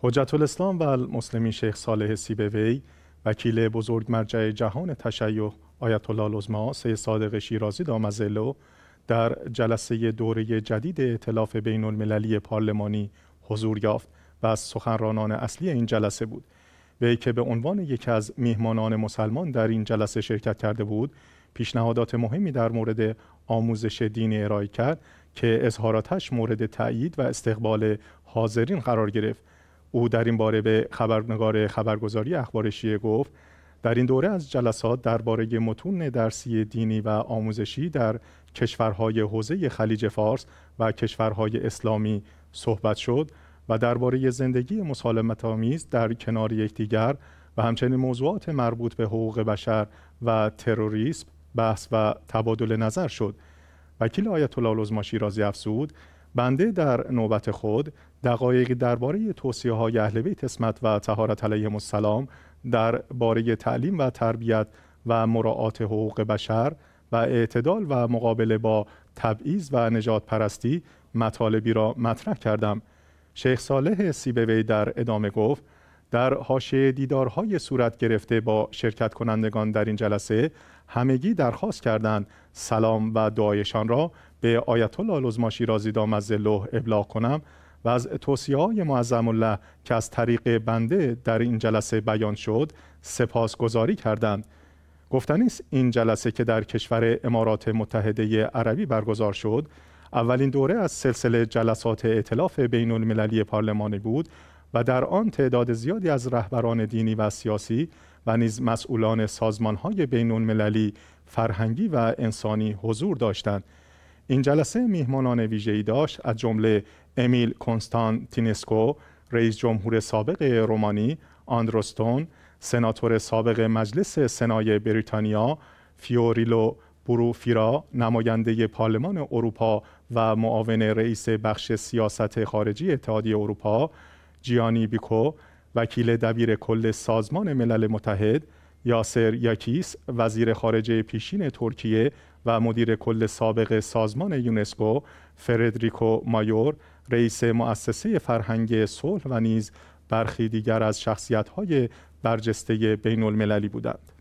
حجت الاسلام و المسلمین شیخ صالح سیبوی وکیل بزرگ مرجع جهان تشیع آیت الله العظما سید صادق شیرازی دامزلو در جلسه دوره جدید ائتلاف بین المللی پارلمانی حضور یافت و از سخنرانان اصلی این جلسه بود وی که به عنوان یکی از میهمانان مسلمان در این جلسه شرکت کرده بود پیشنهادات مهمی در مورد آموزش دین ارائه کرد که اظهاراتش مورد تأیید و استقبال حاضرین قرار گرفت او در این باره به خبرنگار خبرگزاری اخبار گفت در این دوره از جلسات درباره متون درسی دینی و آموزشی در کشورهای حوزه خلیج فارس و کشورهای اسلامی صحبت شد و درباره زندگی مسالمت آمیز در کنار یکدیگر و همچنین موضوعات مربوط به حقوق بشر و تروریسم بحث و تبادل نظر شد وکیل آیت الله العظمی شیرازی افزود بنده در نوبت خود دقایقی درباره توصیه های اهل بیت اسمت و تهارت علیهم السلام در باره تعلیم و تربیت و مراعات حقوق بشر و اعتدال و مقابله با تبعیض و نجات پرستی مطالبی را مطرح کردم شیخ صالح سیبوی در ادامه گفت در حاشیه دیدارهای صورت گرفته با شرکت کنندگان در این جلسه همگی درخواست کردند سلام و دعایشان را به آیت الله العظما شیرازی لوح ابلاغ کنم و از توصیه های معظم الله که از طریق بنده در این جلسه بیان شد سپاسگزاری کردند گفتنی است این جلسه که در کشور امارات متحده عربی برگزار شد اولین دوره از سلسله جلسات ائتلاف بین المللی پارلمانی بود و در آن تعداد زیادی از رهبران دینی و سیاسی و نیز مسئولان سازمانهای بین فرهنگی و انسانی حضور داشتند این جلسه میهمانان ویژه‌ای داشت از جمله امیل کنستانتینسکو رئیس جمهور سابق رومانی آندروستون سناتور سابق مجلس سنای بریتانیا فیوریلو بروفیرا نماینده پارلمان اروپا و معاون رئیس بخش سیاست خارجی اتحادیه اروپا جیانی بیکو وکیل دبیر کل سازمان ملل متحد یاسر یاکیس وزیر خارجه پیشین ترکیه و مدیر کل سابق سازمان یونسکو فردریکو مایور رئیس مؤسسه فرهنگ صلح و نیز برخی دیگر از شخصیت‌های برجسته بین المللی بودند.